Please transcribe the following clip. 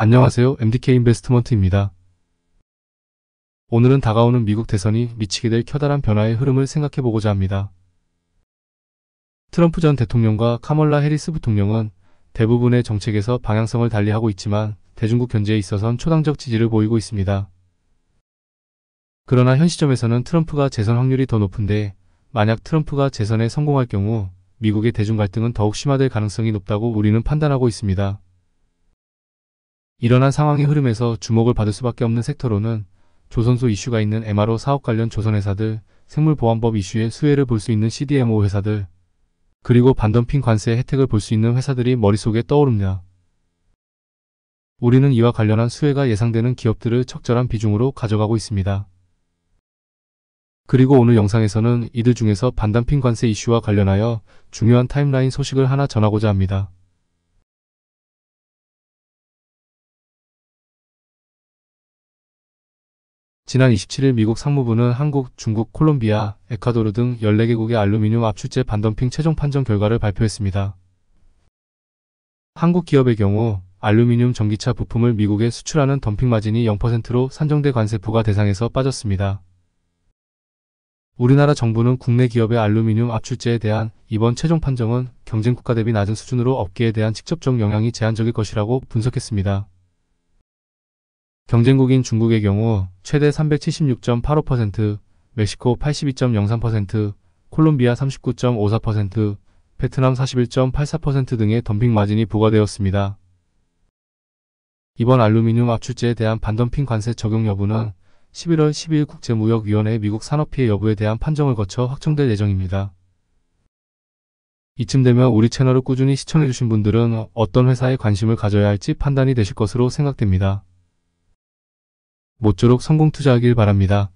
안녕하세요. MDK 인베스트먼트입니다. 오늘은 다가오는 미국 대선이 미치게 될 커다란 변화의 흐름을 생각해보고자 합니다. 트럼프 전 대통령과 카멀라 해리스 부통령은 대부분의 정책에서 방향성을 달리하고 있지만 대중국 견제에 있어선 초당적 지지를 보이고 있습니다. 그러나 현 시점에서는 트럼프가 재선 확률이 더 높은데 만약 트럼프가 재선에 성공할 경우 미국의 대중 갈등은 더욱 심화될 가능성이 높다고 우리는 판단하고 있습니다. 일어난 상황의 흐름에서 주목을 받을 수밖에 없는 섹터로는 조선소 이슈가 있는 MRO 사업 관련 조선회사들, 생물보안법 이슈의 수혜를 볼 수 있는 CDMO 회사들, 그리고 반덤핑 관세의 혜택을 볼 수 있는 회사들이 머릿속에 떠오릅니다. 우리는 이와 관련한 수혜가 예상되는 기업들을 적절한 비중으로 가져가고 있습니다. 그리고 오늘 영상에서는 이들 중에서 반덤핑 관세 이슈와 관련하여 중요한 타임라인 소식을 하나 전하고자 합니다. 지난 27일 미국 상무부는 한국, 중국, 콜롬비아, 에콰도르 등 14개국의 알루미늄 압출제 반덤핑 최종 판정 결과를 발표했습니다. 한국 기업의 경우 알루미늄 전기차 부품을 미국에 수출하는 덤핑 마진이 0%로 산정대 관세 부과 대상에서 빠졌습니다. 우리나라 정부는 국내 기업의 알루미늄 압출제에 대한 이번 최종 판정은 경쟁 국가 대비 낮은 수준으로 업계에 대한 직접적 영향이 제한적일 것이라고 분석했습니다. 경쟁국인 중국의 경우 최대 376.85%, 멕시코 82.03%, 콜롬비아 39.54%, 베트남 41.84% 등의 덤핑 마진이 부과되었습니다. 이번 알루미늄 압출제에 대한 반덤핑 관세 적용 여부는 11월 12일 국제무역위원회 미국 산업피해 여부에 대한 판정을 거쳐 확정될 예정입니다. 이쯤 되면 우리 채널을 꾸준히 시청해주신 분들은 어떤 회사에 관심을 가져야 할지 판단이 되실 것으로 생각됩니다. 모쪼록 성공 투자하길 바랍니다.